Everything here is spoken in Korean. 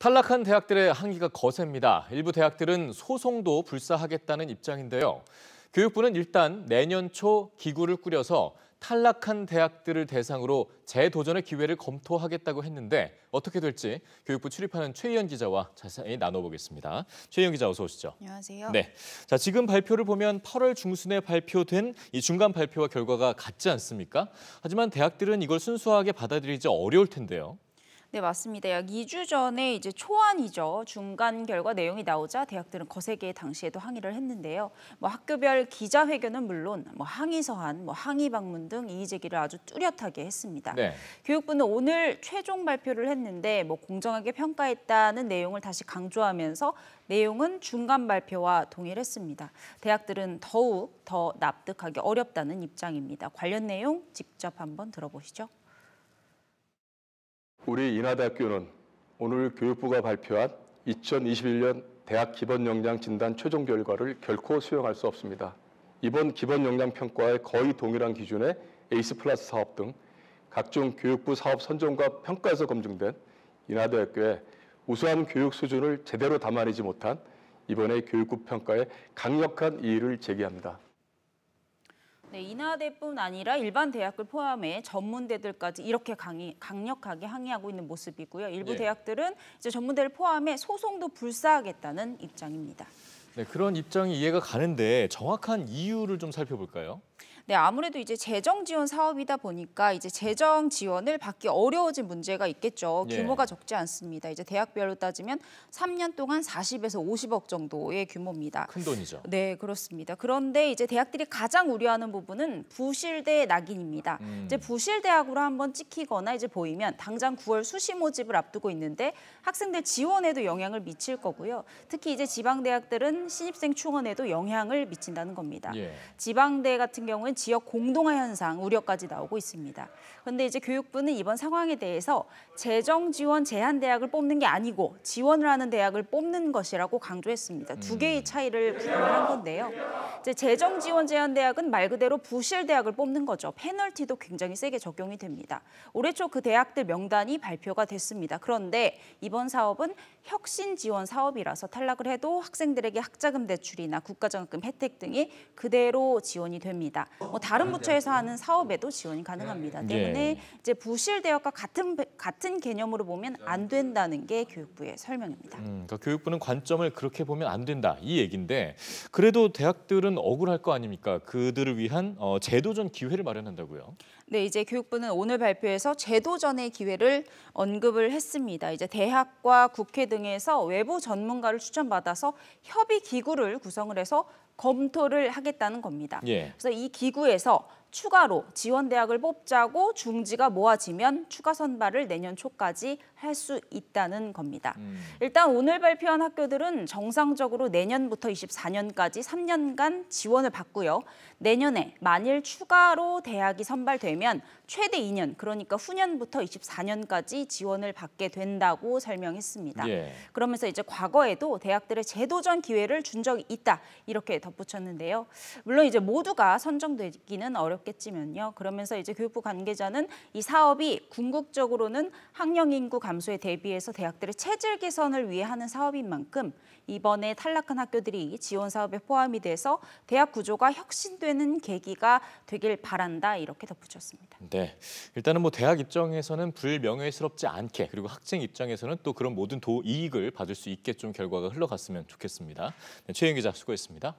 탈락한 대학들의 항의가 거셉니다. 일부 대학들은 소송도 불사하겠다는 입장인데요. 교육부는 일단 내년 초 기구를 꾸려서 탈락한 대학들을 대상으로 재도전의 기회를 검토하겠다고 했는데 어떻게 될지 교육부 출입하는 최희연 기자와 자세히 나눠보겠습니다. 최희연 기자 어서 오시죠. 안녕하세요. 네, 자 지금 발표를 보면 8월 중순에 발표된 이 중간 발표와 결과가 같지 않습니까? 하지만 대학들은 이걸 순수하게 받아들이지 어려울 텐데요. 네, 맞습니다. 약 2주 전에 이제 초안이죠. 중간 결과 내용이 나오자 대학들은 거세게 당시에도 항의를 했는데요. 뭐 학교별 기자회견은 물론 뭐 항의 서한, 뭐 항의 방문 등 이의 제기를 아주 뚜렷하게 했습니다. 네. 교육부는 오늘 최종 발표를 했는데 뭐 공정하게 평가했다는 내용을 다시 강조하면서 내용은 중간 발표와 동일했습니다. 대학들은 더욱 더 납득하기 어렵다는 입장입니다. 관련 내용 직접 한번 들어보시죠. 우리 인하대학교는 오늘 교육부가 발표한 2021년 대학 기본 역량 진단 최종 결과를 결코 수용할 수 없습니다. 이번 기본 역량 평가에 거의 동일한 기준의 에이스 플러스 사업 등 각종 교육부 사업 선정과 평가에서 검증된 인하대학교의 우수한 교육 수준을 제대로 담아내지 못한 이번의 교육부 평가에 강력한 이의를 제기합니다. 네, 인하대뿐 아니라 일반 대학을 포함해 전문대들까지 이렇게 강의, 강력하게 항의하고 있는 모습이고요. 일부 예. 대학들은 이제 전문대를 포함해 소송도 불사하겠다는 입장입니다. 네, 그런 입장이 이해가 가는데 정확한 이유를 좀 살펴볼까요? 네, 아무래도 이제 재정 지원 사업이다 보니까 이제 재정 지원을 받기 어려워진 문제가 있겠죠. 예. 규모가 예. 적지 않습니다. 이제 대학별로 따지면 3년 동안 40에서 50억 정도의 규모입니다. 큰 돈이죠. 네, 그렇습니다. 그런데 이제 대학들이 가장 우려하는 부분은 부실대 낙인입니다. 음. 이제 부실대학으로 한번 찍히거나 이제 보이면 당장 9월 수시 모집을 앞두고 있는데 학생들 지원에도 영향을 미칠 거고요. 특히 이제 지방 대학들은 신입생 충원에도 영향을 미친다는 겁니다. 예. 지방대 같은 경우는 지역 공동화 현상 우려까지 나오고 있습니다. 그런데 이제 교육부는 이번 상황에 대해서 재정 지원 제한 대학을 뽑는 게 아니고 지원을 하는 대학을 뽑는 것이라고 강조했습니다. 두 개의 음. 차이를 구분한 건데요. 이제 재정 지원 제한 대학은 말 그대로 부실 대학을 뽑는 거죠. 페널티도 굉장히 세게 적용이 됩니다. 올해 초 그 대학들 명단이 발표가 됐습니다. 그런데 이번 사업은 혁신 지원 사업이라서 탈락을 해도 학생들에게 학자금 대출이나 국가장학금 혜택 등이 그대로 지원이 됩니다. 뭐 다른 아, 네, 부처에서 하는 사업에도 지원이 가능합니다. 네. 때문에 예. 이제 부실 대역과 같은 같은 개념으로 보면 안 된다는 게 교육부의 설명입니다. 음, 그러니까 교육부는 관점을 그렇게 보면 안 된다 이 얘긴데 그래도 대학들은 억울할 거 아닙니까? 그들을 위한 어, 재도전 기회를 마련한다고요. 네, 이제 교육부는 오늘 발표해서제도전의 기회를 언급을 했습니다. 이제 대학과 국회 등에서 외부 전문가를 추천받아서 협의 기구를 구성을 해서 검토를 하겠다는 겁니다. 예. 그래서 이 기구에서 추가로 지원 대학을 뽑자고 중지가 모아지면 추가 선발을 내년 초까지 할 수 있다는 겁니다. 음. 일단 오늘 발표한 학교들은 정상적으로 내년부터 24년까지 3년간 지원을 받고요. 내년에 만일 추가로 대학이 선발되면 최대 2년, 그러니까 후년부터 24년까지 지원을 받게 된다고 설명했습니다. 예. 그러면서 이제 과거에도 대학들의 재도전 기회를 준 적이 있다 이렇게 덧붙였는데요. 물론 이제 모두가 선정되기는 어렵. 어렵겠지만요. 그러면서 이제 교육부 관계자는 이 사업이 궁극적으로는 학령 인구 감소에 대비해서 대학들의 체질 개선을 위해 하는 사업인 만큼 이번에 탈락한 학교들이 지원 사업에 포함이 돼서 대학 구조가 혁신되는 계기가 되길 바란다 이렇게 덧붙였습니다. 네, 일단은 뭐 대학 입장에서는 불명예스럽지 않게 그리고 학생 입장에서는 또 그런 모든 도 이익을 받을 수 있게 좀 결과가 흘러갔으면 좋겠습니다. 네, 최영 기자 수고했습니다.